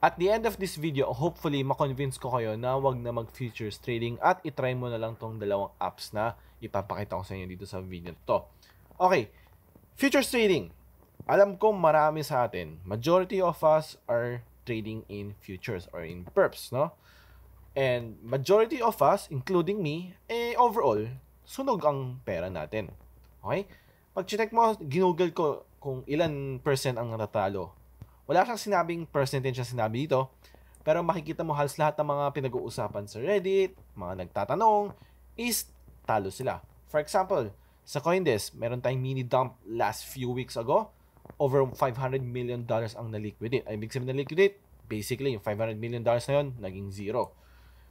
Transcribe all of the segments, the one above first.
At the end of this video, hopefully makonvince ko kayo na wag na mag-futures trading at itry mo na lang tong dalawang apps na ipapakita ko sa inyo dito sa video to. Okay, futures trading. Alam ko marami sa atin, majority of us are trading in futures or in perps, no? And majority of us, including me, eh overall, sunog ang pera natin. Okay? Pag check mo, ginugol ko kung ilan percent ang natalo wala siyang sinabing percentage na sinabi dito. Pero makikita mo halos lahat ng mga pinag-uusapan sa Reddit, mga nagtatanong, is talo sila. For example, sa Coindesk, meron tayong mini dump last few weeks ago. Over 500 million dollars ang na-liquidate. Ay, ibig sabihin na-liquidate, basically, yung 500 million dollars na yun, naging zero.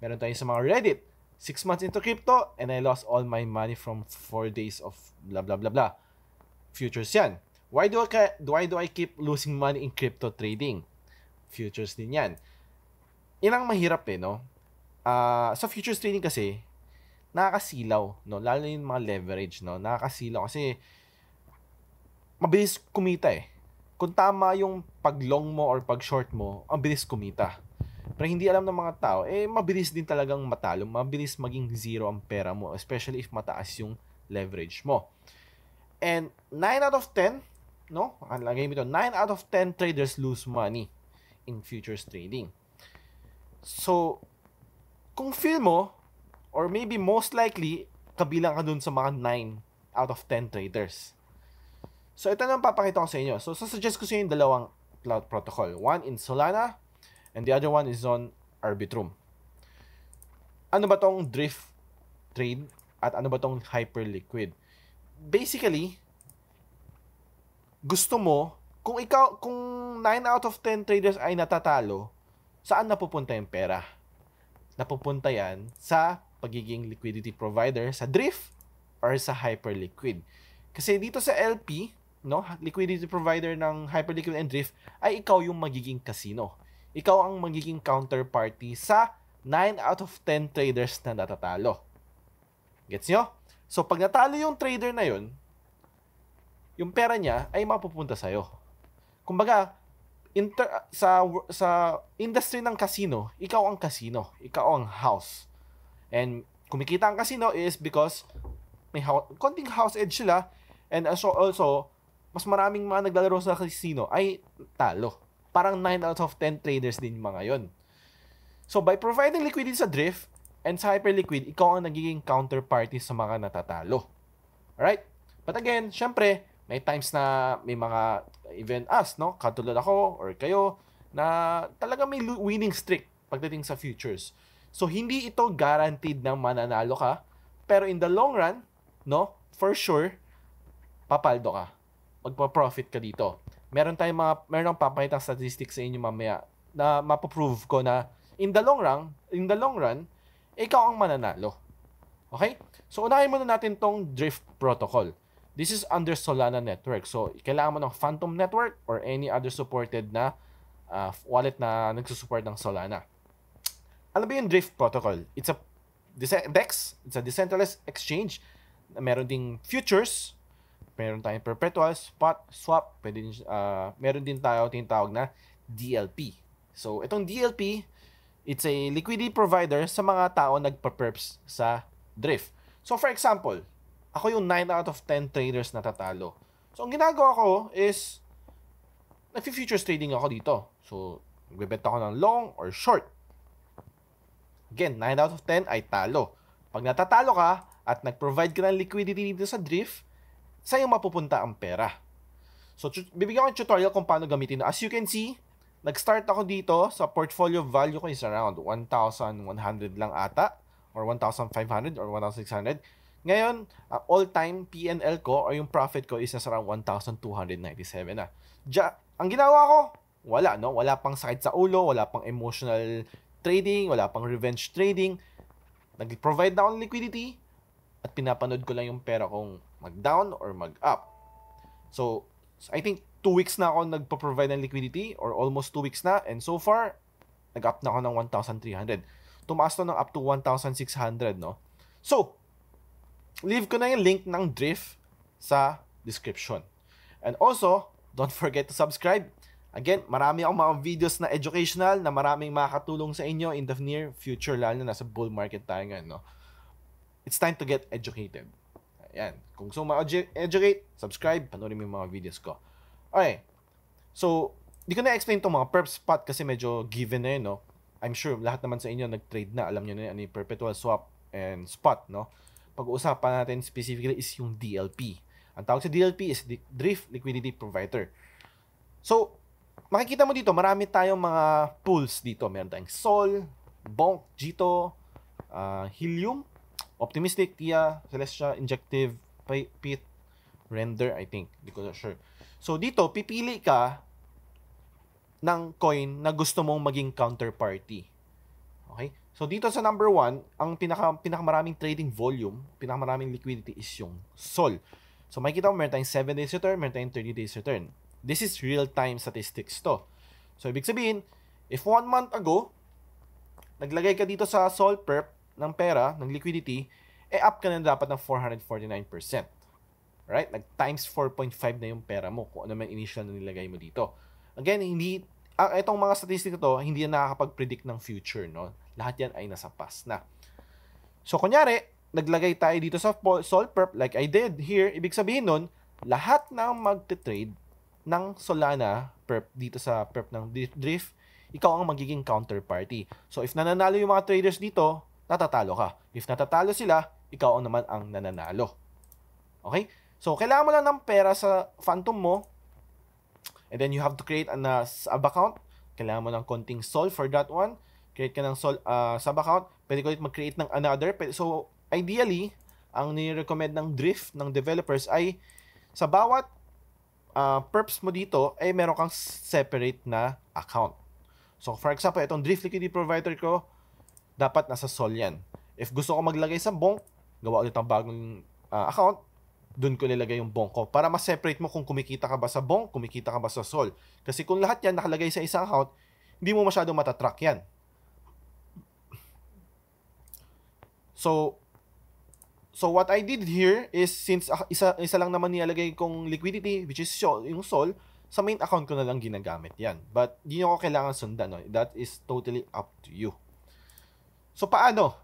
Meron tayong sa mga Reddit, 6 months into crypto and I lost all my money from 4 days of blah blah blah blah. Futures yan. Why do I ka- why do I keep losing money in crypto trading? Futures din 'yan. Ilang mahirap eh, no? Uh, sa futures trading kasi, nakakasilaw, no? Lalo yung mga leverage, no? Nakakasilaw kasi mabilis kumita eh. Kung tama yung pag-long mo or pag-short mo, ang bilis kumita. Pero hindi alam ng mga tao, eh mabilis din talagang matalo. Mabilis maging zero ang pera mo, especially if mataas yung leverage mo. And 9 out of 10 no? Ang lagay mo 9 out of 10 traders lose money in futures trading. So, kung feel mo, or maybe most likely, kabilang ka dun sa mga 9 out of 10 traders. So, ito na papakita ko sa inyo. So, sasuggest ko sa inyo yung dalawang cloud protocol. One in Solana, and the other one is on Arbitrum. Ano ba tong drift trade? At ano ba tong hyperliquid? Basically, gusto mo, kung ikaw, kung 9 out of 10 traders ay natatalo, saan napupunta yung pera? Napupunta yan sa pagiging liquidity provider sa drift or sa hyperliquid. Kasi dito sa LP, no, liquidity provider ng hyperliquid and drift ay ikaw yung magiging casino. Ikaw ang magiging counterparty sa 9 out of 10 traders na natatalo. Gets nyo? So, pag natalo yung trader na yun, yung pera niya ay mapupunta sa iyo. Kumbaga, inter, sa, sa industry ng casino, ikaw ang casino, ikaw ang house. And kumikita ang casino is because may house, konting house edge sila and also, also mas maraming mga naglalaro sa casino ay talo. Parang 9 out of 10 traders din mga yon. So by providing liquidity sa drift and sa hyperliquid, ikaw ang nagiging counterparty sa mga natatalo. Alright? But again, syempre, may times na may mga even us, no? Katulad ako or kayo na talaga may winning streak pagdating sa futures. So hindi ito guaranteed na mananalo ka, pero in the long run, no? For sure papaldo ka. Magpa-profit ka dito. Meron tayong mga meron papakita statistics sa inyo mamaya na mapoprove ko na in the long run, in the long run, ikaw ang mananalo. Okay? So unahin muna natin tong drift protocol. This is under Solana Network. So, kailangan mo ng Phantom Network or any other supported na uh, wallet na nagsusupport ng Solana. Alam ba yung Drift Protocol? It's a DEX. It's a decentralized exchange. Meron ding futures. Meron tayong perpetual, spot, swap. Pwede din, uh, meron din tayo tinatawag na DLP. So, itong DLP, it's a liquidity provider sa mga tao nagpa-perps sa Drift. So, for example, ako yung 9 out of 10 traders natatalo. So, ang ginagawa ko is, nag-futures trading ako dito. So, nagbebenta ako ng long or short. Again, 9 out of 10 ay talo. Pag natatalo ka at nag-provide ka ng liquidity dito sa drift, sa'yo mapupunta ang pera. So, bibigyan ko ng tutorial kung paano gamitin. As you can see, nag-start ako dito sa portfolio value ko is around 1,100 lang ata or 1,500 or 1,600. Ngayon, ang ah, all-time PNL ko or yung profit ko is nasa around 1,297 na. Ja, ang ginawa ko, wala, no? Wala pang sakit sa ulo, wala pang emotional trading, wala pang revenge trading. Nag-provide na ako liquidity at pinapanood ko lang yung pera kong mag-down or mag-up. So, I think 2 weeks na ako nagpo-provide ng liquidity or almost 2 weeks na and so far, nag-up na ako ng 1,300. Tumaas na ng up to 1,600, no? So, leave ko na yung link ng Drift sa description. And also, don't forget to subscribe. Again, marami akong mga videos na educational na maraming makakatulong sa inyo in the near future, lalo na nasa bull market tayo ngayon. No? It's time to get educated. Ayan. Kung gusto mo educate subscribe, panoorin mo yung mga videos ko. Okay. So, di ko na-explain itong mga perp spot kasi medyo given na yun, no? I'm sure lahat naman sa inyo nag-trade na. Alam nyo na yun, ano yung perpetual swap and spot, no? pag-uusapan natin specifically is yung DLP. Ang tawag sa DLP is Drift Liquidity Provider. So, makikita mo dito, marami tayong mga pools dito. Meron tayong Sol, Bonk, Jito, uh, Helium, Optimistic, Tia, Celestia, Injective, Pit, Render, I think. Hindi ko sure. So, dito, pipili ka ng coin na gusto mong maging counterparty. So dito sa number one, ang pinaka, pinakamaraming trading volume, pinakamaraming liquidity is yung SOL. So makikita mo meron tayong 7 days return, meron tayong 30 days return. This is real-time statistics to. So ibig sabihin, if one month ago, naglagay ka dito sa SOL perp ng pera, ng liquidity, eh up ka na dapat ng 449%. Right? Nag times 4.5 na yung pera mo kung ano man initial na nilagay mo dito. Again, hindi ang ah, itong mga statistics to hindi na nakakapag-predict ng future, no? Lahat yan ay nasa pass na. So, kunyari, naglagay tayo dito sa Sol Perp like I did here, ibig sabihin nun, lahat ng magte-trade ng Solana Perp dito sa Perp ng Drift, ikaw ang magiging counterparty. So, if nananalo yung mga traders dito, natatalo ka. If natatalo sila, ikaw ang naman ang nananalo. Okay? So, kailangan mo lang ng pera sa phantom mo. And then you have to create an uh, sub account. Kailangan mo ng konting sol for that one create ka ng sol, uh, sub account, pwede ka ulit mag-create ng another. So, ideally, ang ni-recommend ng drift ng developers ay sa bawat uh, perps mo dito ay eh, meron kang separate na account. So, for example, itong drift liquidity provider ko, dapat nasa sol yan. If gusto ko maglagay sa bonk, gawa ulit ang bagong uh, account, doon ko nilagay yung bonk ko para ma-separate mo kung kumikita ka ba sa bonk, kumikita ka ba sa sol. Kasi kung lahat yan nakalagay sa isang account, hindi mo masyado matatrack yan. So, so what I did here is since ah, isa, isa lang naman nilalagay kong liquidity, which is yung sol, sa main account ko na lang ginagamit yan. But, di nyo ko kailangan sundan. No? That is totally up to you. So, paano?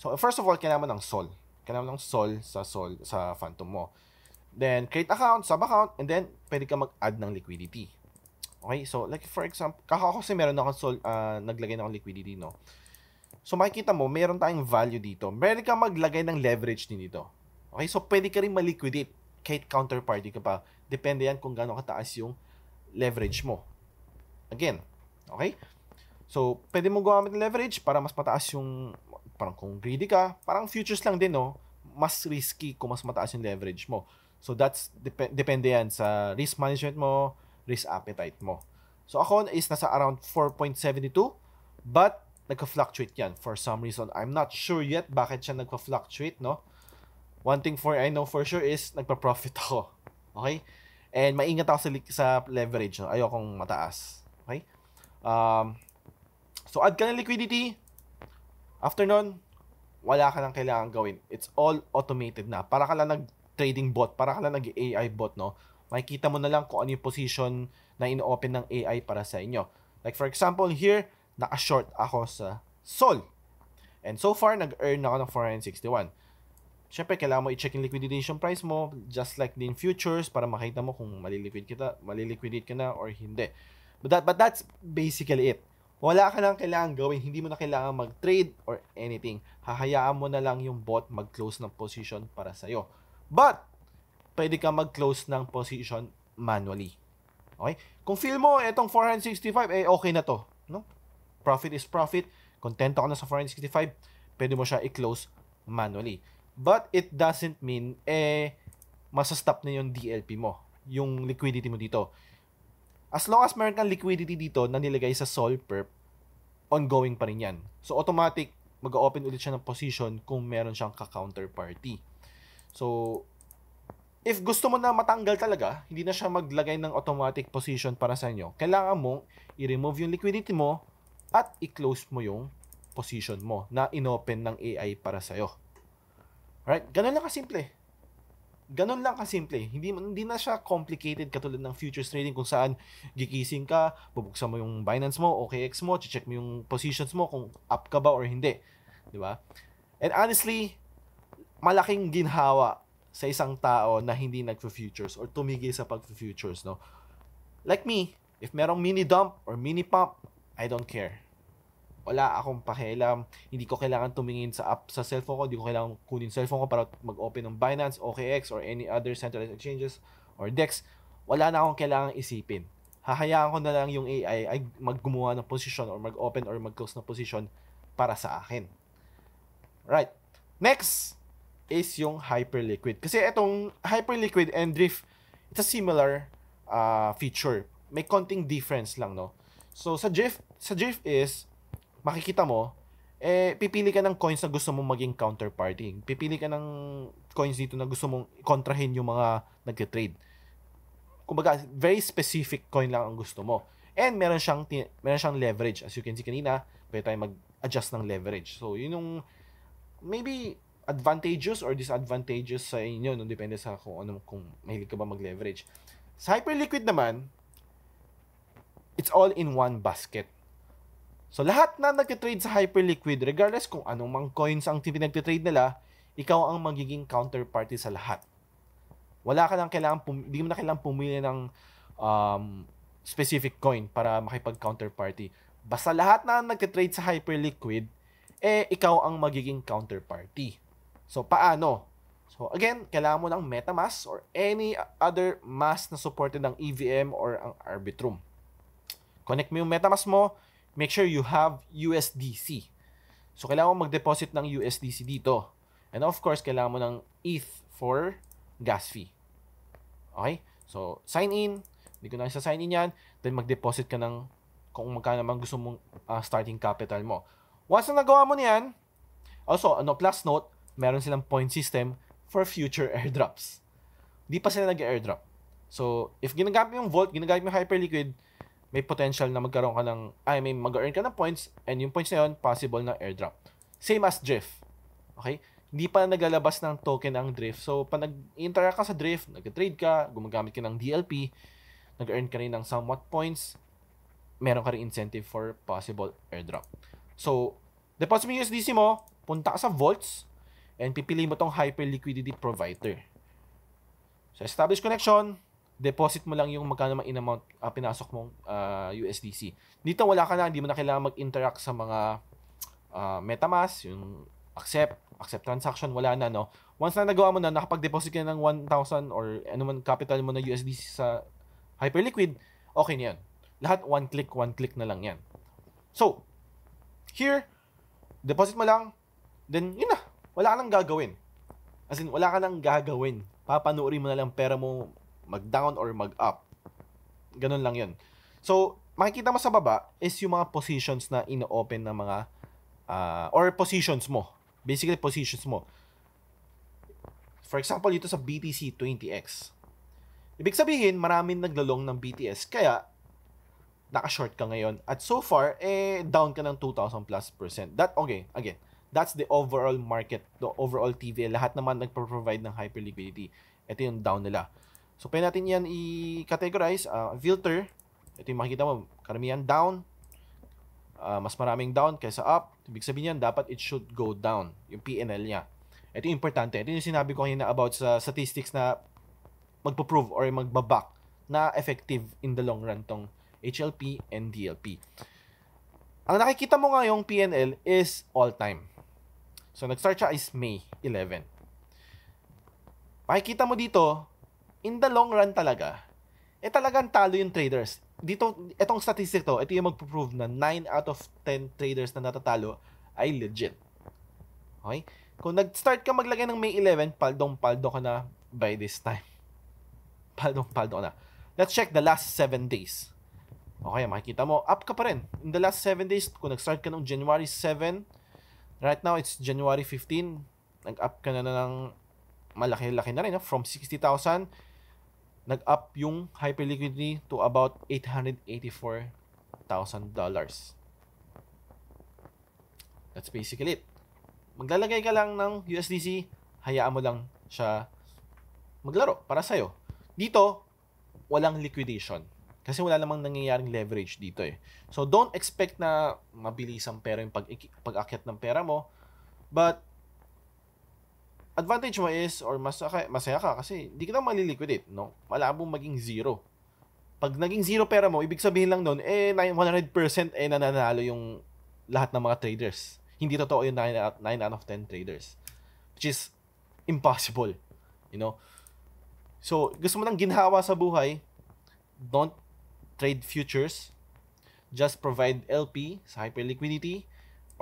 So, first of all, kailangan ng sol. Kailangan ng sol sa sol sa phantom mo. Then, create account, sub-account, and then, pwede ka mag-add ng liquidity. Okay? So, like, for example, kaka ko kasi meron akong sol, uh, naglagay na akong liquidity, no? So makikita mo, meron tayong value dito. Meron kang maglagay ng leverage din dito. Okay? So pwede ka rin maliquidate kahit counterparty ka pa. Depende yan kung gaano kataas yung leverage mo. Again, okay? So, pwede mo gumamit ng leverage para mas mataas yung, parang kung greedy ka, parang futures lang din, no? Mas risky kung mas mataas yung leverage mo. So, that's, dep- depende yan sa risk management mo, risk appetite mo. So, ako is nasa around 4.72, but nagka-fluctuate yan for some reason. I'm not sure yet bakit siya nagka-fluctuate, no? One thing for I know for sure is nagpa-profit ako. Okay? And maingat ako sa, sa leverage. No? Ayokong mataas. Okay? Um, so, add ka ng liquidity. After nun, wala ka nang kailangan gawin. It's all automated na. Para ka lang nag-trading bot. Para ka lang nag-AI bot, no? Makikita mo na lang kung ano yung position na in-open ng AI para sa inyo. Like for example, here, naka-short ako sa SOL. And so far, nag-earn ako ng 461. Siyempre, kailangan mo i-check yung liquidation price mo, just like din futures, para makita mo kung maliliquid kita, maliliquidate ka na or hindi. But, that, but that's basically it. Wala ka lang kailangan gawin, hindi mo na kailangan mag-trade or anything. Hahayaan mo na lang yung bot mag-close ng position para sa'yo. But, pwede ka mag-close ng position manually. Okay? Kung feel mo, etong 465, eh okay na to. No? profit is profit, kontento ka na sa 465, pwede mo siya i-close manually. But it doesn't mean, eh, masastop na yung DLP mo, yung liquidity mo dito. As long as meron kang liquidity dito na nilagay sa Sol Perp, ongoing pa rin yan. So, automatic, mag-open ulit siya ng position kung meron siyang ka-counterparty. So, if gusto mo na matanggal talaga, hindi na siya maglagay ng automatic position para sa inyo, kailangan mong i-remove yung liquidity mo at i-close mo yung position mo na inopen ng AI para sa sa'yo. Right? Ganun lang kasimple. Ganun lang kasimple. Hindi, hindi na siya complicated katulad ng futures trading kung saan gigising ka, bubuksan mo yung Binance mo, OKX mo, check mo yung positions mo kung up ka ba or hindi. Di ba? And honestly, malaking ginhawa sa isang tao na hindi nagfo-futures or tumigil sa pag-futures, no? Like me, if merong mini dump or mini pump, I don't care wala akong pakialam. Hindi ko kailangan tumingin sa app sa cellphone ko. Hindi ko kailangan kunin cellphone ko para mag-open ng Binance, OKX, or any other centralized exchanges or DEX. Wala na akong kailangan isipin. Hahayaan ko na lang yung AI ay maggumawa ng position or mag-open or mag-close na position para sa akin. Right. Next is yung Hyperliquid. Kasi itong Hyperliquid and Drift, it's a similar uh, feature. May konting difference lang, no? So, sa Drift, sa Drift is, makikita mo, eh, pipili ka ng coins na gusto mong maging counterparty. Pipili ka ng coins dito na gusto mong kontrahin yung mga nagtitrade. Kumbaga, very specific coin lang ang gusto mo. And meron siyang, meron siyang leverage. As you can see kanina, pwede tayong mag-adjust ng leverage. So, yun yung maybe advantageous or disadvantageous sa inyo no depende sa kung ano kung mahilig ka ba mag-leverage. Sa Hyperliquid naman, it's all in one basket. So lahat na nag-trade sa Hyperliquid, regardless kung anong mang coins ang tinag-trade nila, ikaw ang magiging counterparty sa lahat. Wala ka nang kailangan, hindi mo na kailangan pumili ng um, specific coin para makipag-counterparty. Basta lahat na nag-trade sa Hyperliquid, eh ikaw ang magiging counterparty. So paano? So again, kailangan mo ng MetaMask or any other mask na supported ng EVM or ang Arbitrum. Connect mo yung MetaMask mo, make sure you have USDC. So, kailangan mo mag-deposit ng USDC dito. And of course, kailangan mo ng ETH for gas fee. Okay? So, sign in. Hindi ko na sa sign in yan. Then, mag-deposit ka ng kung magkano naman gusto mong uh, starting capital mo. Once na nagawa mo niyan, also, ano, plus note, meron silang point system for future airdrops. Hindi pa sila nag-airdrop. So, if ginagamit yung Volt, ginagamit yung Hyperliquid, may potential na magkaroon ka ng, I mean, mag-earn ka ng points, and yung points na yun, possible na airdrop. Same as drift. Okay? Hindi pa naglalabas ng token ang drift. So, pag nag-interact ka sa drift, nag-trade ka, gumagamit ka ng DLP, nag-earn ka rin ng somewhat points, meron ka rin incentive for possible airdrop. So, deposit mo yung USDC mo, punta ka sa vaults and pipili mo tong hyper liquidity provider. So, establish connection, deposit mo lang yung magkano man in amount uh, ah, pinasok mong uh, ah, USDC. Dito wala ka na, hindi mo na kailangan mag-interact sa mga uh, MetaMask, yung accept, accept transaction, wala na, no? Once na nagawa mo na, nakapag-deposit ka na ng 1,000 or anuman capital mo na USDC sa Hyperliquid, okay na yan. Lahat one click, one click na lang yan. So, here, deposit mo lang, then yun na. Wala ka nang gagawin. As in, wala ka nang gagawin. Papanuorin mo na lang pera mo mag-down or mag-up. Ganun lang yun. So, makikita mo sa baba is yung mga positions na ino-open ng mga uh, or positions mo. Basically, positions mo. For example, dito sa BTC 20X. Ibig sabihin, maraming naglalong ng BTS kaya naka-short ka ngayon. At so far, eh, down ka ng 2,000 plus percent. That, okay, again, that's the overall market, the overall TVL. Lahat naman nagpo-provide ng hyper-liquidity. Ito yung down nila. So, pwede natin yan i-categorize. Uh, filter. Ito yung makikita mo. Karamihan down. Uh, mas maraming down kaysa up. Ibig sabihin yan, dapat it should go down. Yung PNL niya. Ito yung importante. Ito yung sinabi ko kanina about sa statistics na magpo-prove or magbaback na effective in the long run tong HLP and DLP. Ang nakikita mo ngayong PNL is all time. So, nag-start siya is May 11. Makikita mo dito, in the long run talaga, eh talagang talo yung traders. Dito, itong statistic to, ito yung magpo-prove na 9 out of 10 traders na natatalo ay legit. Okay? Kung nag-start ka maglagay ng May 11, paldong-paldo ka na by this time. Paldong-paldo ka na. Let's check the last 7 days. Okay, makikita mo, up ka pa rin. In the last 7 days, kung nag-start ka noong January 7, right now it's January 15, nag-up ka na, na ng malaki-laki na rin, from 60,000 nag-up yung hyperliquidity to about $884,000. That's basically it. Maglalagay ka lang ng USDC, hayaan mo lang siya maglaro para sa'yo. Dito, walang liquidation. Kasi wala namang nangyayaring leverage dito eh. So don't expect na mabilis ang pera yung pag pag-akyat ng pera mo. But advantage mo is, or mas, masaya ka kasi hindi ka maliliquidate, no? Malabong maging zero. Pag naging zero pera mo, ibig sabihin lang noon eh, 100% eh, nananalo yung lahat ng mga traders. Hindi totoo yung 9 out, 9 out of 10 traders. Which is impossible. You know? So, gusto mo nang ginhawa sa buhay, don't trade futures. Just provide LP sa hyperliquidity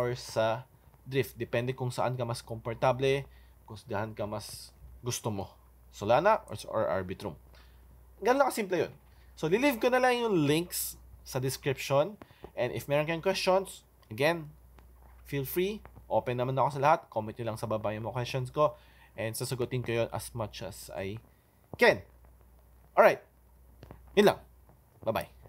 or sa drift. Depende kung saan ka mas komportable husgahan ka mas gusto mo. Solana or, or Arbitrum. Ganun lang kasimple yun. So, lilive ko na lang yung links sa description. And if meron kayong questions, again, feel free. Open naman ako sa lahat. Comment nyo lang sa baba yung mga questions ko. And sasagutin ko yun as much as I can. Alright. Yun lang. Bye-bye.